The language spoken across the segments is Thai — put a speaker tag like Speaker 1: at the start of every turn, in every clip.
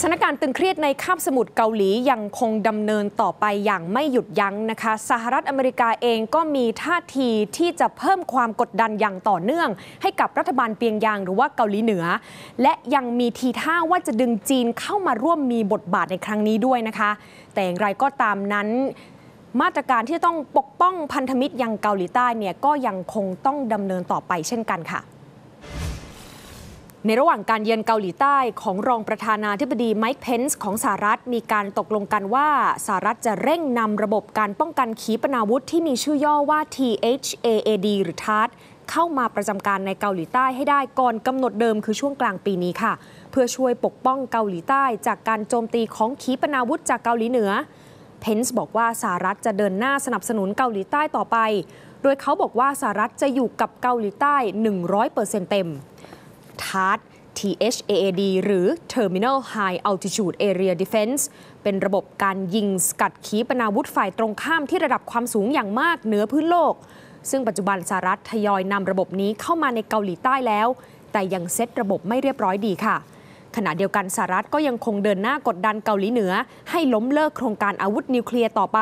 Speaker 1: สถานการณ์ตึงเครียดในคาบสมุทรเกาหลียังคงดำเนินต่อไปอย่างไม่หยุดยั้งนะคะ สหรัฐอเมริกาเองก็มีท่าทีที่จะเพิ่มความกดดันอย่างต่อเนื่อง ให้กับรัฐบาลเปียงยางหรือว่าเกาหลีเหนือ และยังมีทีท่าว่าจะดึงจีนเข้ามาร่วมมีบทบาทในครั้งนี้ด้วยนะคะ แต่อย่างไรก็ตามนั้น มาตรการที่ต้องปกป้องพันธมิตรยังเกาหลีใต้เนี่ยก็ยังคงต้องดำเนินต่อไปเช่นกันค่ะในระหว่างการเยือนเกาหลีใต้ของรองประธานาธิบดีไมค์เพนส์ของสหรัฐมีการตกลงกันว่าสหรัฐจะเร่งนำระบบการป้องกันขีปนาวุธที่มีชื่อย่อว่า THAAD หรือาร์ d เข้ามาประจำการในเกาหลีใต้ให้ได้ก่อนกำหนดเดิมคือช่วงกลางปีนี้ค่ะ เพื่อช่วยปกป้องเกาหลีใต้ จากการโจมตีของขีปนาวุธจากเกาหลีเหนือเพนส์บอกว่าสหรัฐจะเดินหน้าสนับสนุนเกาหลีใต้ต่อไปโดยเขาบอกว่าสหรัฐจะอยู่กับเกาหลีใต้ 100%เต็ม THAAD THAAD หรือ Terminal High Altitude Area Defense เป็นระบบการยิงสกัดขีปนาวุธฝ่ายตรงข้ามที่ระดับความสูงอย่างมากเหนือพื้นโลก ซึ่งปัจจุบันสหรัฐทยอยนำระบบนี้เข้ามาในเกาหลีใต้แล้ว แต่ยังเซตระบบไม่เรียบร้อยดีค่ะ ขณะเดียวกันสหรัฐก็ยังคงเดินหน้ากดดันเกาหลีเหนือ ให้ล้มเลิกโครงการอาวุธนิวเคลียร์ต่อไป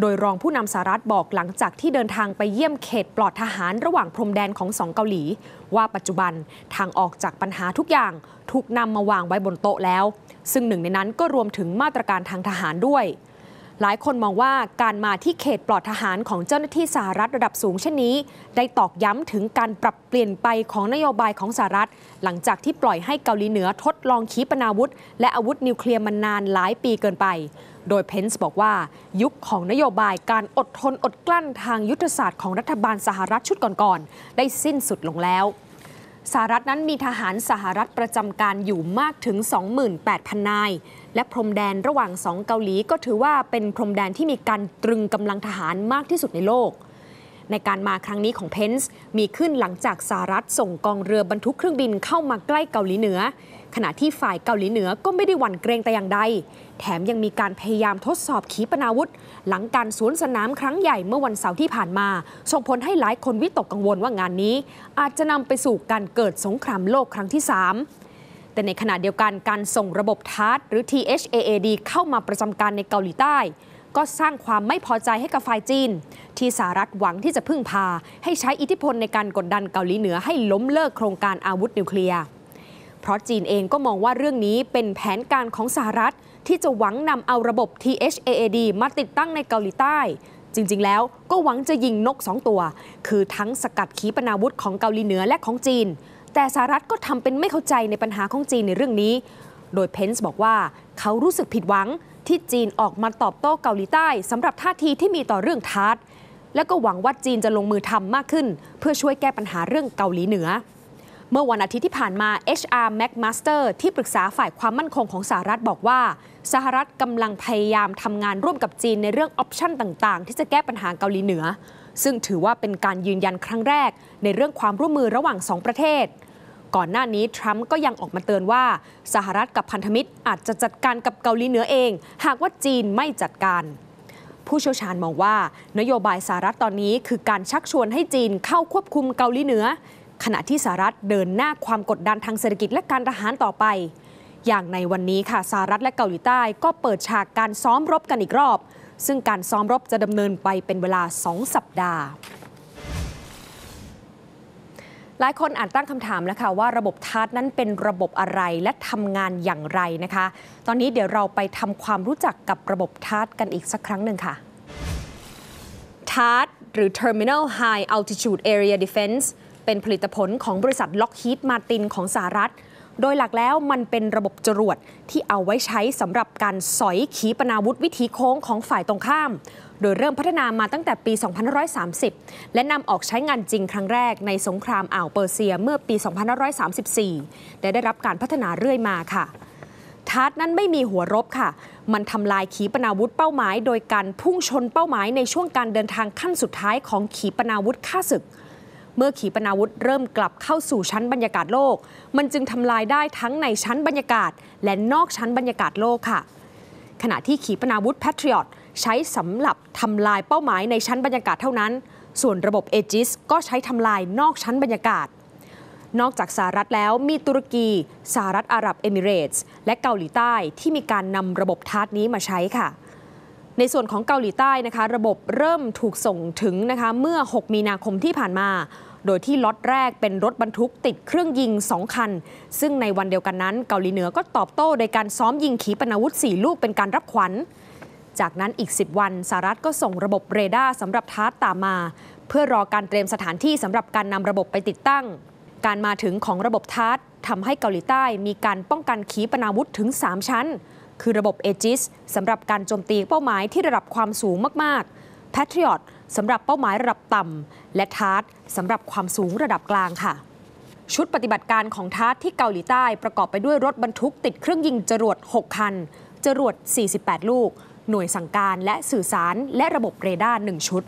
Speaker 1: โดยรองผู้นำสหรัฐบอกหลังจากที่เดินทางไปเยี่ยมเขตปลอดทหารระหว่างพรมแดนของสองเกาหลี ว่าปัจจุบันทางออกจากปัญหาทุกอย่างถูกนำมาวางไว้บนโต๊ะแล้ว ซึ่งหนึ่งในนั้นก็รวมถึงมาตรการทางทหารด้วย หลายคนมองว่าการมาที่เขตปลอดทหารของเจ้าหน้าที่สหรัฐระดับสูงเช่นนี้ ได้ตอกย้ำถึงการปรับเปลี่ยนไปของนโยบายของสหรัฐ หลังจากที่ปล่อยให้เกาหลีเหนือทดลองขีปนาวุธและอาวุธนิวเคลียร์มานานหลายปีเกินไปโดยเพนส์บอกว่า ยุคของนโยบายการอดทนอดกลั้นทางยุทธศาสตร์ของรัฐบาลสหรัฐชุดก่อนๆได้สิ้นสุดลงแล้ว สหรัฐนั้นมีทหารสหรัฐประจำการอยู่มากถึง 28,000 นาย และพรมแดนระหว่างสองเกาหลีก็ถือว่าเป็นพรมแดนที่มีการตรึงกำลังทหารมากที่สุดในโลกในการมาครั้งนี้ของเพนส์มีขึ้นหลังจากสหรัฐส่งกองเรือบรรทุกเครื่องบินเข้ามาใกล้เกาหลีเหนือ ขณะที่ฝ่ายเกาหลีเหนือก็ไม่ได้หวั่นเกรงแต่อย่างใด แถมยังมีการพยายามทดสอบขีปนาวุธ หลังการสวนสนามครั้งใหญ่เมื่อวันเสาร์ที่ผ่านมา ส่งผลให้หลายคนวิตกกังวลว่างานนี้อาจจะนำไปสู่การเกิดสงครามโลกครั้งที่ 3 แต่ในขณะเดียวกันการส่งระบบทาร์ตหรือ THAAD เข้ามาประจำการในเกาหลีใต้ก็สร้างความไม่พอใจให้กับฝ่ายจีน ที่สหรัฐหวังที่จะพึ่งพา ให้ใช้อิทธิพลในการกดดันเกาหลีเหนือ ให้ล้มเลิกโครงการอาวุธนิวเคลียร์ เพราะจีนเองก็มองว่าเรื่องนี้เป็นแผนการของสหรัฐ ที่จะหวังนำเอาระบบ THAAD มาติดตั้งในเกาหลีใต้ จริง ๆ แล้วก็หวังจะยิงนก 2 ตัว คือทั้งสกัดขีปนาวุธของเกาหลีเหนือและของจีน แต่สหรัฐก็ทำเป็นไม่เข้าใจในปัญหาของจีนในเรื่องนี้ โดยเพนส์บอกว่าเขารู้สึกผิดหวังที่จีนออกมาตอบโต้เกาหลีใต้สำหรับท่าทีที่มีต่อเรื่องทาร์ตและก็หวังว่าจีนจะลงมือทำมากขึ้น เพื่อช่วยแก้ปัญหาเรื่องเกาหลีเหนือ เมื่อวันอาทิตย์ที่ผ่านมา HR McMaster ที่ปรึกษาฝ่ายความมั่นคงของสหรัฐบอกว่า สหรัฐกำลังพยายามทำงานร่วมกับจีนในเรื่องออปชันต่าง ๆ ที่จะแก้ปัญหาเกาหลีเหนือ ซึ่งถือว่าเป็นการยืนยันครั้งแรก ในเรื่องความร่วมมือระหว่างสองประเทศก่อนหน้านี้ทรัมป์ก็ยังออกมาเตือนว่าสหรัฐกับพันธมิตรอาจจะจัดการกับเกาหลีเหนือเอง หากว่าจีนไม่จัดการ ผู้เชี่ยวชาญมองว่า นโยบายสหรัฐตอนนี้คือการชักชวนให้จีนเข้าควบคุมเกาหลีเหนือขณะที่สหรัฐเดินหน้าความกดดันทางเศรษฐกิจและการทหารต่อไป อย่างในวันนี้ค่ะสหรัฐและเกาหลีใต้ก็เปิดฉากการซ้อมรบกันอีกรอบ ซึ่งการซ้อมรบจะดำเนินไปเป็นเวลา 2 สัปดาห์หลายคนอาจตั้งคำถามแล้วค่ะว่าระบบทาสนั้นเป็นระบบอะไรและทำงานอย่างไรนะคะ ตอนนี้เดี๋ยวเราไปทำความรู้จักกับระบบทาสกันอีกสักครั้งหนึ่งค่ะ ทาสหรือ Terminal High Altitude Area Defense เป็นผลิตผลของบริษัท Lockheed Martin ของสหรัฐโดยหลักแล้วมันเป็นระบบจรวดที่เอาไว้ใช้สำหรับการสอยขีปนาวุธวิถีโค้งของฝ่ายตรงข้าม โดยเริ่มพัฒนามาตั้งแต่ปี2530 และนำออกใช้งานจริงครั้งแรกในสงครามอ่าวเปอร์เซียเมื่อปี2534 และได้รับการพัฒนาเรื่อยมาค่ะ ทาร์ตนั้นไม่มีหัวรบค่ะ มันทำลายขีปนาวุธเป้าหมายโดยการพุ่งชนเป้าหมายในช่วงการเดินทางขั้นสุดท้ายของขีปนาวุธฆ่าศึกเมื่อขีปนาวุธเริ่มกลับเข้าสู่ชั้นบรรยากาศโลก มันจึงทำลายได้ทั้งในชั้นบรรยากาศ และนอกชั้นบรรยากาศโลกค่ะ ขณะที่ขีปนาวุธแพทริออตใช้สำหรับทำลายเป้าหมายในชั้นบรรยากาศเท่านั้น ส่วนระบบเอจิสก็ใช้ทำลายนอกชั้นบรรยากาศ นอกจากสหรัฐแล้วมีตุรกีสหรัฐอาหรับเอมิเรตส์และเกาหลีใต้ที่มีการนำระบบทาร์ดนี้มาใช้ค่ะในส่วนของเกาหลีใต้นะคะระบบเริ่มถูกส่งถึงนะคะเมื่อ 6 มีนาคมที่ผ่านมา โดยที่ล็อตแรกเป็นรถบรรทุกติดเครื่องยิง 2 คัน ซึ่งในวันเดียวกันนั้นเกาหลีเหนือก็ตอบโต้โดยการซ้อมยิงขีปนาวุธ 4 ลูกเป็นการรับขวัญ จากนั้นอีก 10 วันสหรัฐก็ส่งระบบเรดาร์สำหรับท้าตามมา เพื่อรอการเตรียมสถานที่สำหรับการนำระบบไปติดตั้ง การมาถึงของระบบทาร์ททำให้เกาหลีใต้มีการป้องกันขีปนาวุธถึง 3 ชั้นคือระบบเอจิสสำหรับการโจมตีเป้าหมายที่ระดับความสูงมาก ๆ p a t r i o t สำหรับเป้าหมายระดับต่ำ และทาร์ตสำหรับความสูงระดับกลางค่ะ ชุดปฏิบัติการของทาร์ตที่เกาหลีใต้ประกอบไปด้วยรถบรรทุกติดเครื่องยิง จรวด 6 คัน จรวด 48 ลูก หน่วยสั่งการ และสื่อสาร และระบบเรดาร์1ชุด